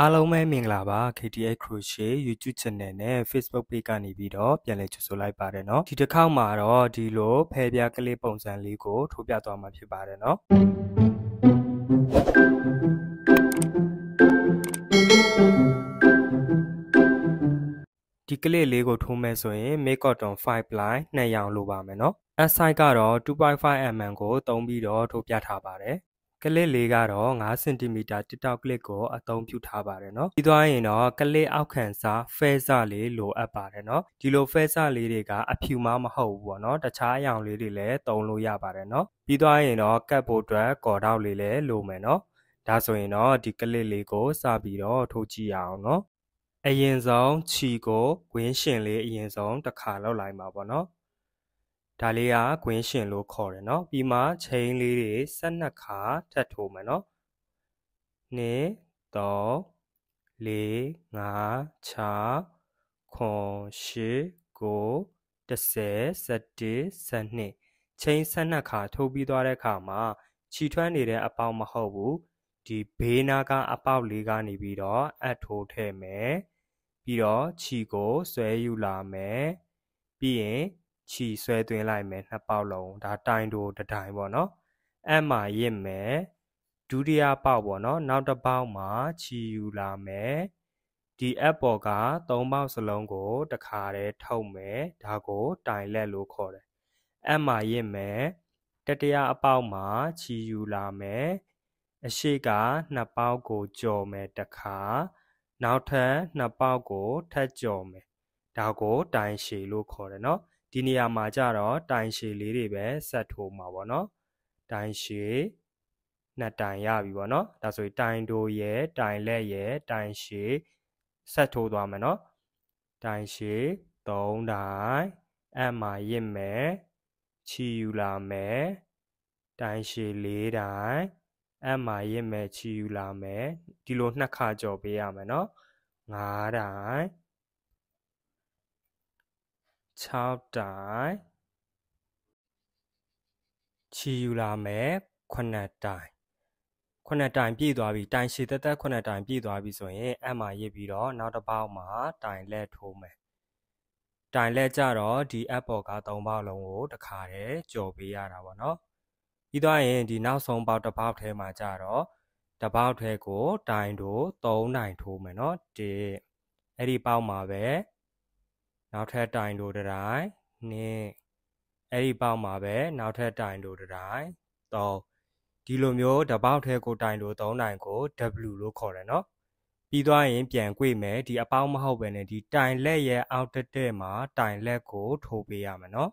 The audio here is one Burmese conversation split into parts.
အားလုံးပဲမင်္ဂလာပါ KTA Crochet YouTube Channel နဲ့ Facebook Page ကနေပြီးတော့ပြန်လည်ကြိုဆိုလိုက်ပါတယ်เนาะဒီတစ်ခေါက်မှာတော့ဒီလိုဖဲပြားကလေးပုံစံလေးကိုထိုးပြသွားမှာဖြစ်ပါတယ်เนาะဒီကလေးလေးကိုထိုးမယ်ဆိုရင် Make Cotton 5 line နှစ်ရောင်လိုပါမယ်เนาะ S size ကတော့ 2.5mm ကိုသုံးပြီးတော့ထိုးပြထားပါတယ်ကလစ်လေးကတော့5 cm TikTok clip ကိုအသုံးပြုထားပါတယ်เนาะပြီးသွားရင်တော့ကလစ်အောက်ခံစာ phaser လေးလိုအပ်ပါတယ်เนาะဒီလို phaser လေးတွေက အဖြူမမဟုတ်ဘူးပေါ့เนาะတခြားအရောင်လေးတွေလည်းသုံးလို့ရပါတယ်เนาะပြီးသွားရင်တော့ကတ်ဖို့အတွက် ကော်တောက်လေးလည်းလိုမယ်เนาะဒါဆိုရင်တော့ဒီကလစ်လေးကိုစပြီးတော့ထိုးကြည့်အောင်เนาะအရင်ဆုံးခြီကိုဝင်းရှင်လေးအရင်ဆုံးတစ်ခါလောက်လိုက်ပါပေါ့เนาะဒါလေးကကွင်းရှင်လို့ခေါ်တယ်နော်ပြီးမှချိန်လေးတွေ12ခါထပ်ထိုးမယ်နော်1 2 3 4 5 6 9 10 11 12ချိန်12ခါထိုးပြီးသွားတဲ့အခါမှာခြိထွန်းနေတဲ့အပေါက်မဟုတ်ဘူးဒီဘေးနာကအပေါက်လေးကနေပြီးတော့အပ်ထိုးထည့်မယ်ပြီးတော့ခြိကိုဆွဲယူလာမယ်ပြီးရင်ခြီဆွဲသွင်းလိုက်မယ်နှစ်ပေါက်လုံးဒါတိုင်တိုတတိုင်ပေါ့နော်အဲ့မှာရစ်မယ်ဒုတိယပေါက်ပေါ့နော်နောက်တစ်ပေါက်မှာခြီယူလာမယ်ဒီအပ်ပေါ်က3ပေါက်စလုံးကို တခါတည်းထုတ်မယ်ဒါကိုတိုင်လက်လို့ခေါ်တယ်အဲ့မှာရစ်မယ်တတိယအပေါက်မှာခြီယူလာမယ်အရှိကနှစ်ပေါက်ကိုကြော်မယ်တခါနောက်ထပ်နှစ်ပေါက်ကိုထပ်ကြော်မယ်ဒါကိုတိုင်ရှည်လို့ခေါ်တယ်နော်ဒီနေရာမှာကြတော့တိုင်ရှည်လေးတွေပဲဆက်ထိုးမှာပေါ့နော်တိုင်ရှည်နှစ်တိုင်ရပြီပေါ့နော်ဒါဆိုရင်တိုင်တို့ရဲ့တိုင်လက်ရဲ့တိုင်ရှည်ဆက်ထိုးသွားမယ်နော်တိုင်ရှည်၃တိုင်အမ်မာရစ်မယ်ချီယူလာမယ်တိုင်ရှည်၄တိုင် အမ်မာရစ်မယ်ချီယူလာမယ်ဒီလိုနှစ်ခါကြော်ပေးရမယ်နော်၅တိုင်6တိုင်ချီယူလာမယ်9တိုင်9တိုင်ပြည့်သွားပြီတိုင်ရှည်တက်တက်9တိုင်ပြည့်သွားပြီဆိုရင်အဲ့မှာရစ်ပြီးတော့နောက်တစ်ပေါက်မှာတိုင်လက်ထိုးမယ်တိုင်လက်ကြတော့ဒီ app ပေါ်က3ပေါက်လုံးကိုတခါတည်းကြော်ပေးရတာပေါ့နော်ပြီးသွားရင်ဒီနောက်ဆုံးပေါက်တစ်ပေါက်ထဲမှာကြတော့တစ်ပေါက်ထဲကို တိုင်တို့3နိုင်ထိုးမယ်နော်1အဲ့ဒီပေါက်မှာပဲနောက်ထပ်တိုင်လိုတစ်တိုင်နှစ်အဲ့ဒီပေါက်မှာပဲနောက်ထပ်တိုင်လိုတစ်တိုင်သုံးဒီလိုမျိုးတပေါက်ထဲကိုတိုင်လို၃တိုင်ကို W လို့ခေါ်တယ်နော်ပြီးသွားရင်ပြန်ကြွေမယ်ဒီအပေါက်မဟုတ်ပဲနဲ့ဒီတိုင်လက်ရဲ့အောက်တက်တက်မှာတိုင်လက်ကိုထိုးပေးရမယ်နော်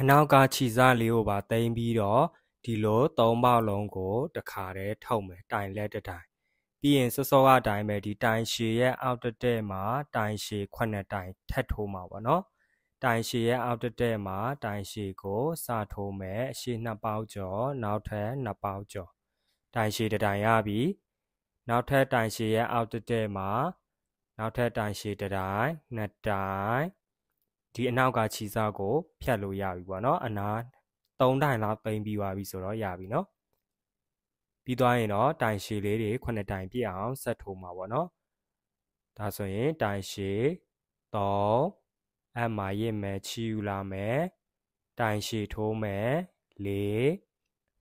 အနောက်ကခြိစားလေးကိုပါတင်ပြီးတော့ဒီလို၃ပေါက်လုံးကိုတခါတည်းထုတ်မယ်တိုင်လက်တစ်တိုင်ပြီးရင်စောစောကအတိုင်းပဲဒီတိုင်ရှည်ရဲ့အောက်တက်တဲ့မှာတိုင်ရှည်ခုနှစ်တိုင်ထပ်ထိုးမှာပေါ့နော် တိုင်ရှည်ရဲ့အောက်တက်တဲ့မှာတိုင်ရှည်ကိုစထိုးမယ်အရှည်နှစ်ပေါက်ကျော်နောက်ထပ်နှစ်ပေါက်ကျော်တိုင်ရှည်တတိုင်ရပြီနောက်ထပ်တိုင်ရှည်ရဲ့အောက်တက်တဲ့မှာနောက်ထပ်တိုင်ရှည်တတိုင်နှစ်တိုင်ဒီအနောက်ကခြေစောက်ကို ဖြတ်လို့ရပြီပေါ့နော်အနာ၃တိုင်လောက်ပိန်ပြီးသွားပြီဆိုတော့ရပြီနော်ပြီးသွားရင်တော့တိုင်ရှည်လေးတွေခုနှစ်တိုင်ပြည့်အောင်ဆက်ထိုးမှာပေါ့နော်ဒါဆိုရင်တိုင်ရှည်3အမှရစ်မယ်ချီယူလာမယ်တိုင်ရှည်ထိုးမယ်4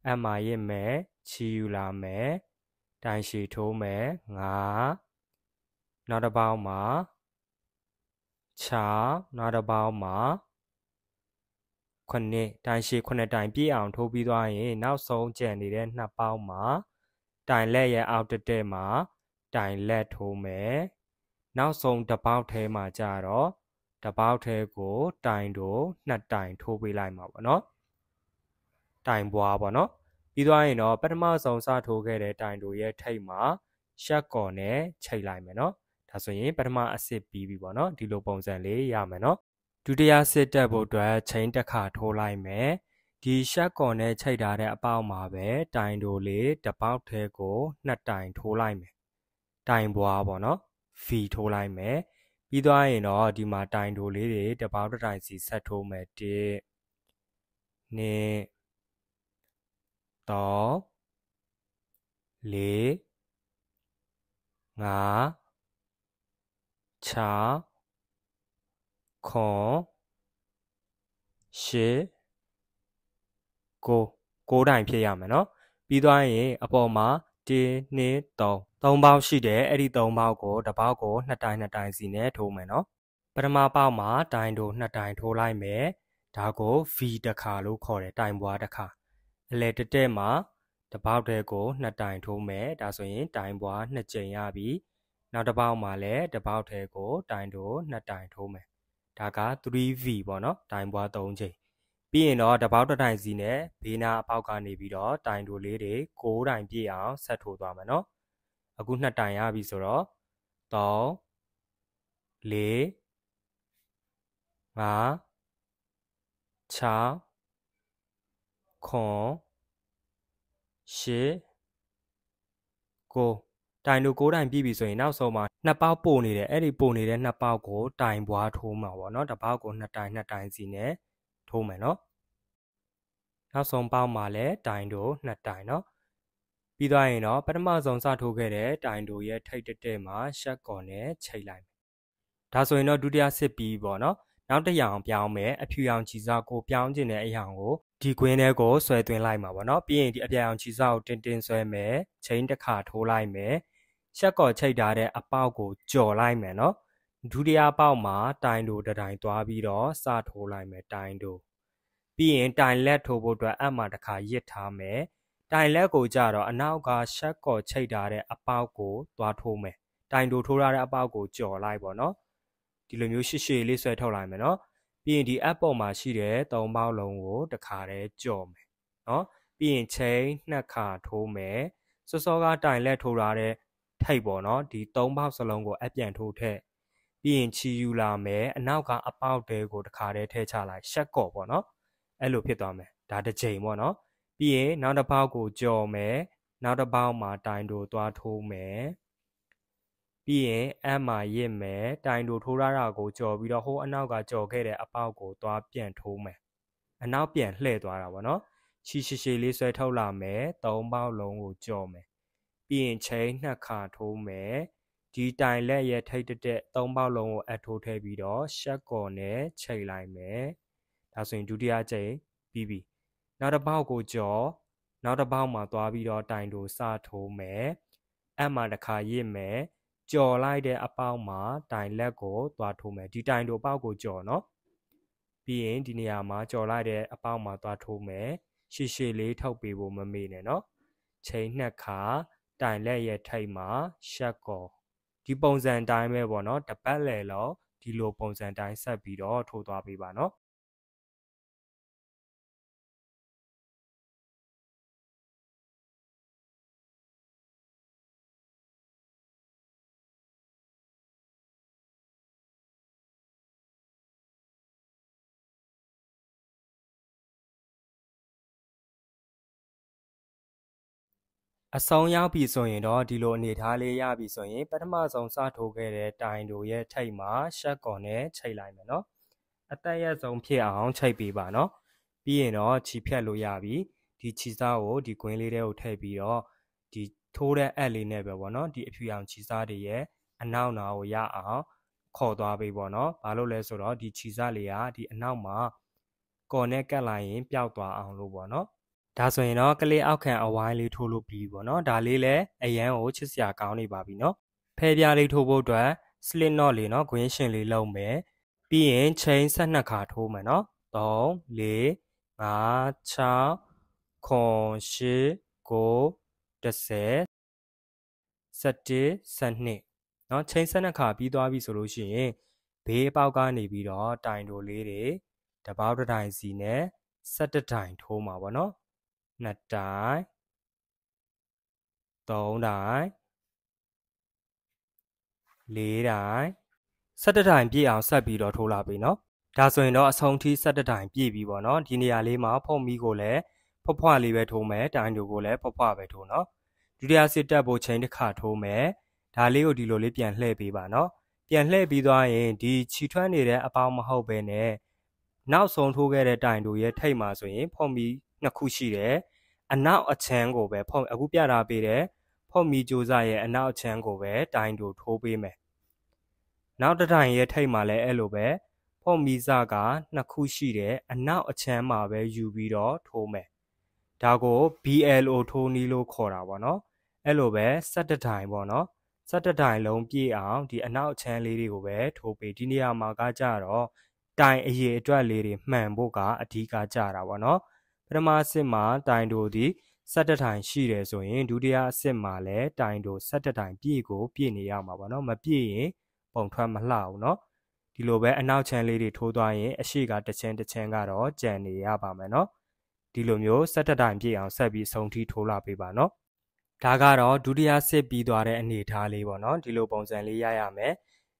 အမှရစ်မယ်ချီယူလာမယ်တိုင်ရှည်ထိုးမယ်5နောက်တစ်ပေါင်းမှာ6နောက်တစ်ပေါင်းမှာခုနှစ်တိုင်ရှည်ခုနှစ်တိုင်ပြည့်အောင်ထိုးပြီးသွားရင် နောက်ဆုံးကျန်နေတဲ့နှစ်ပေါင်းမှာတိုင်လက်ရဲ့အောက်တက်တက်မှာတိုင်လက်ထိုးမယ်နောက်ဆုံးတပေါက်ထဲမှာကြတော့တပေါက်ထဲကို တိုင်တို့နှစ်တိုင်ထိုးပေးလိုက်မှာပေါ့နော်တိုင်ပွားပေါ့နော်ပြီးသွားရင်တော့ပထမဆုံးစထိုးခဲ့တဲ့တိုင်တို့ရဲ့ထိတ်မှာရှက်ကော်နဲ့ချိန်လိုက်မယ်နော်ဒါဆိုရင်ပထမအစစ်ပြီးပြီပေါ့နော်ဒီလိုပုံစံလေးရမယ်နော်ဒုတိယစစ်တက်ဖို့အတွက်ချိန်တစ်ခါထိုးလိုက်မယ်ဒီရှက်ကွန်နဲ့ချိန်ထားတဲ့အပေါက်မှာပဲတိုင်တို့လေးတစ်ပေါက်ထဲကိုနှစ်တိုင်ထိုးလိုက်မယ်တိုင်ပွားပေါ့နော် V ထိုးလိုက်မယ်ပြီးသွားရင်တော့ဒီမှာတိုင်တို့လေးတွေတစ်ပေါက်တစ်တိုင်စီဆက်ထိုးမယ်1 2 3 4 5 6ခွန်ရှေကိုကိုးတိုင်ဖြစ်ရမယ်နော်ပြီးသွားရင် အပေါ်မှာ1 2 3 3ပေါက်ရှိတယ်အဲ့ဒီ3ပေါက်ကိုတစ်ပေါက်ကို2တိုင်2တိုင်စီနဲ့ထိုးမယ်နော်ပထမပေါက်မှာဒိုင်တို့2တိုင်ထိုးလိုက်မယ်ဒါကို V တခါလို့ခေါ်တယ်တိုင်ပွားတခါအလဲတက်တက်မှာတပေါက်တည်းကို2တိုင်ထိုးမယ်ဒါဆိုရင် တိုင်ပွား2ကြိမ်ရပြီ နောက်တစ်ပေါက်မှာလည်းတပေါက်တည်းကို တိုင်တို့2တိုင်ထိုးမယ်ဒါက 3V ပေါ့နော်တိုင်ပွား3ချိန်ပြီးရင်တော့တပေါက်တတိုင်စီနဲ့ဘေးနာအပေါက်ကနေပြီးတော့တိုင်တို့လေးတွေကိုးတိုင်ပြည့်အောင်ဆက်ထိုးသွားမယ်နော်အခုနှစ်တိုင်ရပြီဆိုတော့3 4 5 6ခွန်ရှေကိုတိုင်လိုကိုးတိုင်ပြည့်ပြီဆိုရင်နောက်ဆုံးမှာနှစ်ပေါက်ပို့နေတယ်အဲ့ဒီပို့နေတဲ့နှစ်ပေါက်ကိုတိုင်ပွားထိုးမှာပေါ့နော်တစ်ပေါက်ကိုနှစ်တိုင်နှစ်တိုင်စီနဲ့ထိုးမယ်နော်နောက်ဆုံးပေါက်မှာလည်းတိုင်တို့နှစ်တိုင်နော်ပြီးသွားရင်တော့ပထမဆုံးစထိုးခဲ့တဲ့တိုင်တို့ရဲ့ထိတ်တက်တက်မှာရှက်ကော်နဲ့ချိတ်လိုက်ဒါဆိုရင်တော့ဒုတိယစစ်ပြီးပေါ့နော်နောက်တစ်ရောင်ပြောင်းမယ်အဖြူရောင်ခြေစောက်ကိုပြောင်းကျင်တဲ့အရာကိုဒီကွင်းထဲကိုဆွဲသွင်းလိုက်မှာပေါ့နော်ပြီးရင်ဒီအပြာရောင်ခြေစောက်ကိုတင်းတင်းဆွဲမယ်ချိန်တစ်ခါထိုးလိုက်မယ်ရှက်ကော်ချိတ်ထားတဲ့အပေါက်ကိုကြော်လိုက်မယ်နော်ဒုတိယပေါက်မှာတိုင်တို့တတိုင်သွားပြီးတော့စထိုးလိုက်မယ်တိုင်တို့ပြီးရင်တိုင်လက်ထိုးဖို့အတွက်အမှတခါရစ်ထားမယ်တိုင်လက်ကိုကြတော့အနောက်ကရှက်ကော်ချိတ်ထားတဲ့အပေါက်ကို သွားထိုးမယ်တိုင်တို့ထိုးထားတဲ့အပေါက်ကိုကြော်လိုက်ပေါ့နော်ဒီလိုမျိုးရှစ်ရှည်လေးဆွဲထုတ်လိုက်မယ်နော် ပြီးရင်ဒီ app ပေါ်မှာရှိတဲ့သုံးပေါက်လုံးကိုတခါတည်းကြော်မယ်နော်ပြီးရင်ချိန်နှစ်ခါထိုးမယ်စောစောကတိုင်လက်ထိုးထားတဲ့ထိတ်ပေါ့နော်ဒီသုံးပေါက်စလုံးကိုအပြန်ထိုးထည့်ပြီးရင်ချီယူလာမယ်အနောက်ကအပေါက်တဲကိုတခါတည်းထည့်ချလိုက်ရှက်ကော့ပေါ့နော်အဲ့လိုဖြစ်သွားမယ်ဒါတစ်ချိန်ပေါ့နော်ပြီးရင်နောက်တစ်ပေါက်ကိုကြော်မယ်နောက်တစ်ပေါက်မှာတိုင်တိုသွားထိုးမယ်ပြီးရင်အမ်မာရစ်မယ်တိုင်တိုထိုးရတာကိုကြော်ပြီးတော့ဟိုးအနောက်ကကြော်ခဲ့တဲ့အပေါက်ကိုသွားပြန်ထိုးမယ်အနောက်ပြန်လှည့်သွားတာပေါ့နော်ချီရှည်ရှည်လေးဆွဲထုတ်လာမယ်သုံးပေါက်လုံးကိုကြော်မယ်ပြီးရင်ချိန်နှစ်ခါထိုးမယ်ဒီတိုင်လက်ရဲ့ထိတ်တက်သုံးပေါက်လုံးကိုအထိုးထည့်ပြီးတော့ရှက်ကော်နဲ့ချိန်လိုက်မယ်ဒါဆိုရင်ဒုတိယချိန်ပြီးပြီနောက်တစ်ပေါက်ကိုကြော်နောက်တစ်ပေါက်မှာသွားပြီးတော့တိုင်တို့စထိုးမယ်အဲ့မှာတစ်ခါရစ်မယ်ကြော်လိုက်တဲ့အပေါက်မှာတိုင်လက်ကိုသွားထိုးမယ်ဒီတိုင်တို့ပေါက်ကိုကြော်နော် ပြီးရင်ဒီနေရာမှာကြော်လိုက်တဲ့အပေါက်မှာသွားထိုးမယ်ရှည်ရှည်လေးထုတ်ပေးဖို့မမေ့နဲ့နော်ချိန်နှစ်ခါတိုင်လက်ရဲ့ထိတ်မှာရှက်ကောဒီပုံစံတိုင်းပဲပေါ့နော်တပတ်လေလောက်ဒီလိုပုံစံတိုင်းဆက်ပြီးတော့ထိုးသွားပေးပါနော်အဆောင်ရောက်ပြီဆိုရင်တော့ဒီလိုအနေထားလေးရပြီဆိုရင်ပထမဆုံးစထိုးခဲ့တဲ့တိုင်တို့ရဲ့ထိတ်မှာရှက်ကွန်နဲ့ချိတ်လိုက်မယ်နော်အတက်ရက်ဆုံးဖြစ်အောင်ချိတ်ပေးပါနော်ပြီးရင်တော့ခြိဖြတ်လို့ရပြီဒီခြိစားကိုဒီကွင်းလေးထဲကိုထည့်ပြီးတော့ဒီထိုးတဲ့အက်လေးနဲ့ပဲပေါ့နော်ဒီအဖြူရောင် ခြိစားတွေရဲ့အနောက်နာကိုရအောင် ခေါ်သွားပေးပေါ့နော်ဘာလို့လဲဆိုတော့ဒီခြိစားလေးကဒီအနောက်မှာကော်နဲ့ကတ်လိုက်ရင်ပျောက်သွားအောင်လို့ပေါ့နော်ဒါဆိုရင်တော့ကလေးအောက်ခံအဝိုင်းလေးထိုးလို့ပြီးပေါ့နော်ဒါလေးလည်းအရန်ကိုချစ်စရာကောင်းနေပါပြီနော်ဖဲပြားလေးထိုးဖို့အတွက် slit knot လေးနော်ဂွင်းရှင်လေးလုံးမယ်ပြီးရင် chain 12ခါထိုးမယ်နော်3 4 5 6 9 10 10 11 12เนาะ chain 12ခါပြီးသွားပြီဆိုလို့ရှိရင်ဘေးအပေါက်ကနေပြီးတော့တိုင်တိုလေးတွေတပေါက်တစ်တိုင်စီနဲ့17တိုင် ထိုးမှာပေါ့နော်နှစ်တိုင်သုံးတိုင်လေးတိုင်17တိုင်ပြည့်အောင်ဆက်ပြီးတော့ထိုးလာပြီနော်ဒါဆိုရင်တော့အဆုံးထိ17တိုင်ပြည့်ပြီပေါ့နော်ဒီနေရာလေးမှာဖုတ်မီကိုလည်းဖွဖွလေးပဲထိုးမယ်တိုင်တို့ကိုလည်းဖွဖွပဲထိုးနော်ဒုတိယစစ်တက်ဖို့ချိန်တစ်ခါထိုးမယ်ဒါလေးကိုဒီလိုလေးပြန်လှည့်ပေးပါနော်ပြန်လှည့်ပြီးသွားရင်ဒီခြိထွက်နေတဲ့အပေါင်းမဟုတ်ပဲနဲ့နောက်ဆုံးထိုးခဲ့တဲ့တိုင်တို့ရဲ့ထိတ်မှာဆိုရင်ဖုတ်မီနှစ်ခုရှိတယ်အနောက်အချမ်းကိုပဲဖော့အခုပြတာပေးတယ်ဖော့မီကြိုးစားရဲ့အနောက်အချမ်းကိုပဲတိုင်တို့ထိုးပေးမယ်နောက်တစ်တိုင်ရဲ့ထိတ်မှာလည်းအဲ့လိုပဲဖော့မီစားကနှစ်ခုရှိတယ်အနောက်အချမ်းမှာပဲယူပြီးတော့ထိုးမယ်ဒါကို BLO ထိုးနီးလို့ခေါ်တာပေါ့နော်အဲ့လိုပဲ7တိုင်ပေါ့နော်7တိုင်လုံးပြည့်အောင်ဒီအနောက်ချမ်းလေးတွေကိုပဲထိုးပေးဒီနေရာမှာကကြတော့တိုင်အရေအတွက်လေးတွေမှန်ဖို့ကအဓိကကြတာပေါ့နော်ထမအဆင့်မှာတိုင်တိုသည်17ထိုင်ရှိတယ်ဆိုရင်ဒုတိယအဆင့်မှာလည်းတိုင်တို17ထိုင်ပြည့်ကိုပြည့်နေရမှာပေါ့နော်မပြည့်ရင်ပုံထွက်မလှဘူးနော်ဒီလိုပဲအနောက်ချမ်းလေးတွေထိုးသွားရင်အရှိကတစ်ချမ်းတစ်ချမ်းကတော့ကြံနေရပါမယ်နော်ဒီလိုမျိုး17တိုင်ပြည့်အောင်ဆက်ပြီးဆုံးထိ ထိုးလာပေးပါနော်ဒါကတော့ဒုတိယစစ်ပြီးသွားတဲ့အနေအထားလေးပေါ့နော်ဒီလိုပုံစံလေးရရမယ်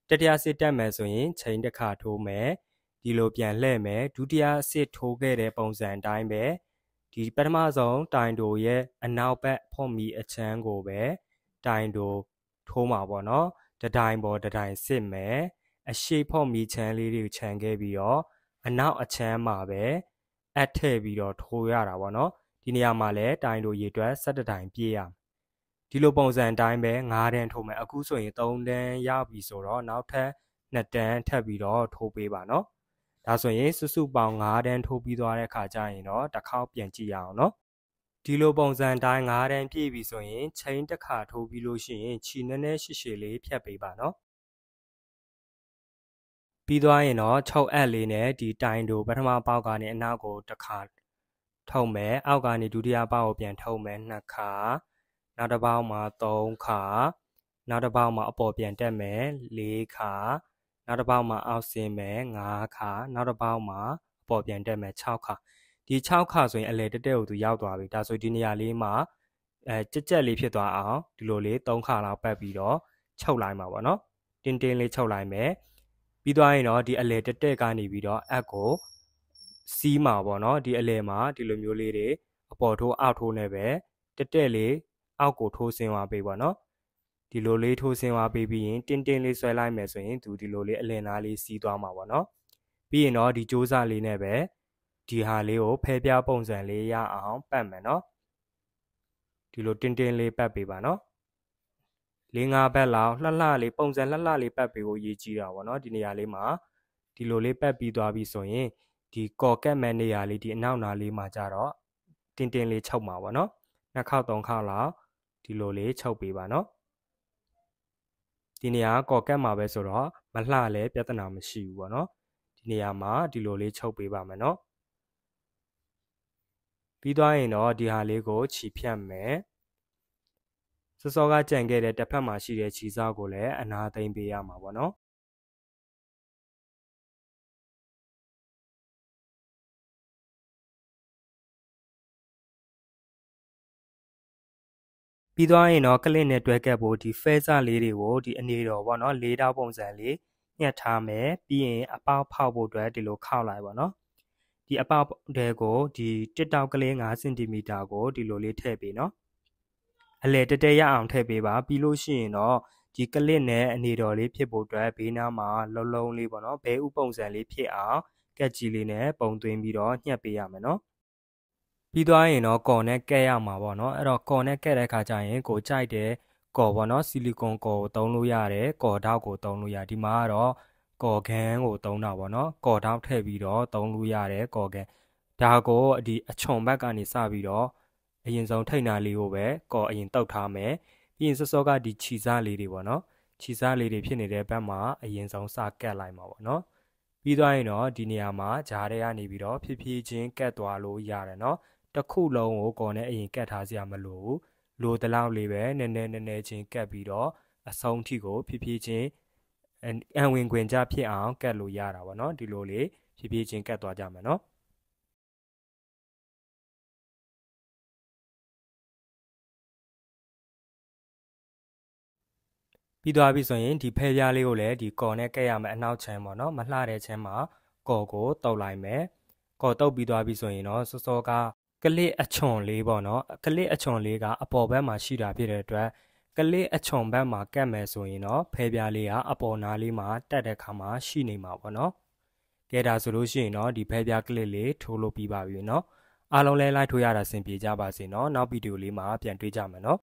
တတိယစစ်တက်မယ်ဆိုရင်ချိန်တစ်ခါထိုးမယ်ဒီလိုပြန်လှည့်မယ်ဒုတိယအစစ်ထိုးခဲ့တဲ့ပုံစံအတိုင်းပဲဒီပထမဆုံးတိုင်တိုရဲ့အနောက်ဘက်ဖော့မီအချမ်းကိုပဲတိုင်တိုထိုးမှာပေါ့နော်တတိုင်ပေါ်တတိုင်စစ်မယ်အရှိဖော့မီချမ်းလေးတွေခြံခဲ့ပြီးတော့အနောက်အချမ်းမှာပဲအပ်ထည့်ပြီးတော့ထိုးရတာပေါ့နော်ဒီနေရာမှာလည်းတိုင်တိုရေတွက်၁၇တိုင်ပြည့်ရမယ်ဒီလိုပုံစံအတိုင်းပဲ9တန်းထိုးမယ်အခုဆိုရင်3တန်းရပြီဆိုတော့နောက်ထပ်2တန်းထပ်ပြီးတော့ထိုးပေးပါနော်ဒါဆိုရင်စုစုပေါင်း9တန်းထိုးပြီးသွားတဲ့ခါကျရင်တော့တစ်ခေါက်ပြန်ကြည့်ရအောင်နော်ဒီလိုပုံစံတိုင်း9တန်းပြည့်ပြီဆိုရင်ချိန်တစ်ခါထိုးပြီးလို့ရှိရင်ခြီနည်းနည်းရှည်ရှည်လေးဖြတ်ပေးပါနော်ပြီးသွားရင်တော့6အက်လေးနဲ့ဒီတိုင်တို့ပထမပေါက်ကနေအနောက်ကိုတစ်ခါထုတ်မယ်အောက်ကနေဒုတိယပေါက်ကိုပြန်ထုတ်မယ်နှစ်ခါနောက်တစ်ပေါက်မှာ3ခါနောက်တစ်ပေါက်မှာအပေါ်ပြန်တက်မယ်၄ခါနောက်တစ်ပေါက်မှာအောက်ဆင်းမယ်9ခါနောက်တစ်ပေါက်မှာအပေါ်ပြန်တက်မယ်6ခါဒီ6ခါဆိုရင်အလဲတက်တက်ကိုသူရောက်သွားပြီဒါဆိုဒီနေရာလေးမှာအဲကြက်ကြက်လေးဖြစ်သွားအောင်ဒီလိုလေး3ခါလောက်ပတ်ပြီးတော့ချုပ်လိုက်မှာပေါ့နော် တင်းတင်းလေးချုပ်လိုက်မယ်ပြီးသွားရင်တော့ဒီအလဲတက်တက်ကနေပြီးတော့အက်ကိုစီးမှာပေါ့နော်ဒီအလဲမှာဒီလိုမျိုးလေးတွေအပေါ်ထိုးအောက်ထိုးနဲ့ပဲတက်တက်လေးအောက်ကိုထိုးဆင်းသွားပြီပေါ့နော်ဒီလိုလေးထိုးဆင်းသွားပေးပြီးရင်တင်းတင်းလေးဆွဲလိုက်မယ်ဆိုရင်သူဒီလိုလေးအလင်သားလေးစီးသွားမှာပေါ့နော်ပြီးရင်တော့ဒီစူးစလေးနဲ့ပဲဒီဟာလေးကိုဖဲပြပုံစံလေးရအောင်ပတ်မယ်နော်ဒီလိုတင်းတင်းလေးပတ်ပေးပါနော်လေးငါးဘက်လောက်လှလှလေးပုံစံလှလှလေးပတ်ပေးကိုရေးကြည့်တာပေါ့နော်ဒီနေရာလေးမှာဒီလိုလေးပတ်ပြီးသွားပြီဆိုရင်ဒီကော်ကက်မဲ့နေရာလေးဒီအနောက်နာလေးမှာကြတော့တင်းတင်းလေးချုပ်မှာပေါ့နော်နှစ်ခေါက်သုံးခေါက်လောက်ဒီလိုလေးချုပ်ပေးပါနော်ဒီနေရာကကော်ကတ်မှာပဲဆိုတော့မလှလဲပြဿနာမရှိဘူးပေါ့နော်ဒီနေရာမှာဒီလိုလေးချုပ်ပေးပါမယ်နော်ပြီးသွားရင်တော့ဒီဟာလေးကိုခြီဖြတ်မယ်စစောကကြံခဲ့တဲ့တစ်ဖက်မှာရှိတဲ့ခြီစောက်ကိုလည်းအနာသိမ့်ပေးရမှာပေါ့နော်ပြီးသွားရင်တော့ကလစ်နဲ့တွဲကပ်ဖို့ဒီ phaser လေးတွေကိုဒီအနေတော်ပေါ့နော်လေးတောက်ပုံစံလေးညှက်ထားမယ်ပြီးရင်အပေါက်ဖောက်ဖို့အတွက်ဒီလိုခောက်လိုက်ပေါ့နော်ဒီအပေါက်တွေကိုဒီတစ်တောက်ကလေး5 cm ကိုဒီလိုလေးထည့်ပေးနော်အလဲတတဲရအောင်ထည့်ပေးပါပြီးလို့ရှိရင်တော့ဒီကလစ်နဲ့အနေတော်လေးဖြစ်ဖို့အတွက်ဘေးနားမှာလုံးလုံးလေးပေါ့နော်ဘဲဥပုံစံလေးဖြစ်အောင်ကက်ကြီးလေးနဲ့ပုံသွင်းပြီးတော့ညှက်ပေးရမယ်နော်ပြီးသွားရင်တော့ကော်နဲ့ကဲရမှာပေါ့နော်အဲ့တော့ကော်နဲ့ကဲတဲ့ခါကျရင်ကိုကြိုက်တဲ့ကော်ပေါ့နော်ဆီလီကွန်ကော်ကိုသုံးလို့ရတယ်ကော်ထောက်ကိုသုံးလို့ရဒီမှာကတော့ကော်ခန်းကိုသုံးတာပေါ့နော်ကော်ထောက်ထည့်ပြီးတော့သုံးလို့ရတယ်ကော်ခန်းဒါကိုဒီအချုံဘက်ကနေစပြီးတော့အရင်ဆုံးထိတ်နာလေးကိုပဲကော်အရင်တောက်ထားမယ်ပြီးရင်စောစောကဒီခြိစားလေးတွေပေါ့နော်ခြိစားလေးတွေဖြစ်နေတဲ့ဘက်မှာအရင်ဆုံးစကတ်လိုက်မှာပေါ့နော်ပြီးသွားရင်တော့ဒီနေရာမှာဂျားတွေကနေပြီးတော့ဖြည်းဖြည်းချင်းကတ်သွားလို့ရတယ်နော်တစ်ခုလုံးကိုကော်နဲ့အရင်ကတ်ထားစရာမလိုဘူးလိုတလောက်လေးပဲနည်းနည်းနည်းနည်းချင်းကတ်ပြီးတော့အဆုံးထိကိုဖြည်းဖြည်းချင်းအံဝင်ခွင်ကြဖြစ်အောင်ကတ်လို့ရတာပေါ့နော်ဒီလိုလေးဖြည်းဖြည်းချင်းကတ်သွားကြမယ်နော်ပြီးသွားပြီဆိုရင်ဒီဖဲပြားလေးကိုလည်းဒီကော်နဲ့ကဲ့ရမယ်အနောက်ချမ်းပေါ့နော်မလှတဲ့ချမ်းမှာကော်ကိုတုပ်လိုက်မယ်ကော်တုပ်ပြီးသွားပြီဆိုရင်တော့စောစောကကလစ်အချွန်လေးပေါ့နော်ကလစ်အချွန်လေးကအပေါ်ဘက်မှာရှိတာဖြစ်တဲ့အတွက်ကလစ်အချွန်ဘက်မှာကတ်မယ်ဆိုရင်တော့ဖဲပြားလေးကအပေါ်နားလေးမှာတက်တဲ့ခါမှာရှိနေမှာပေါ့နော်ကဲဒါဆိုလို့ရှိရင်တော့ဒီဖဲပြားကလစ်လေးထိုးလို့ပြီးပါပြီနော်အားလုံးလဲလိုက်ထိုးရတာဆင်ပြေကြပါစေနော်နောက်ဗီဒီယိုလေးမှာပြန်တွေ့ကြမယ်နော်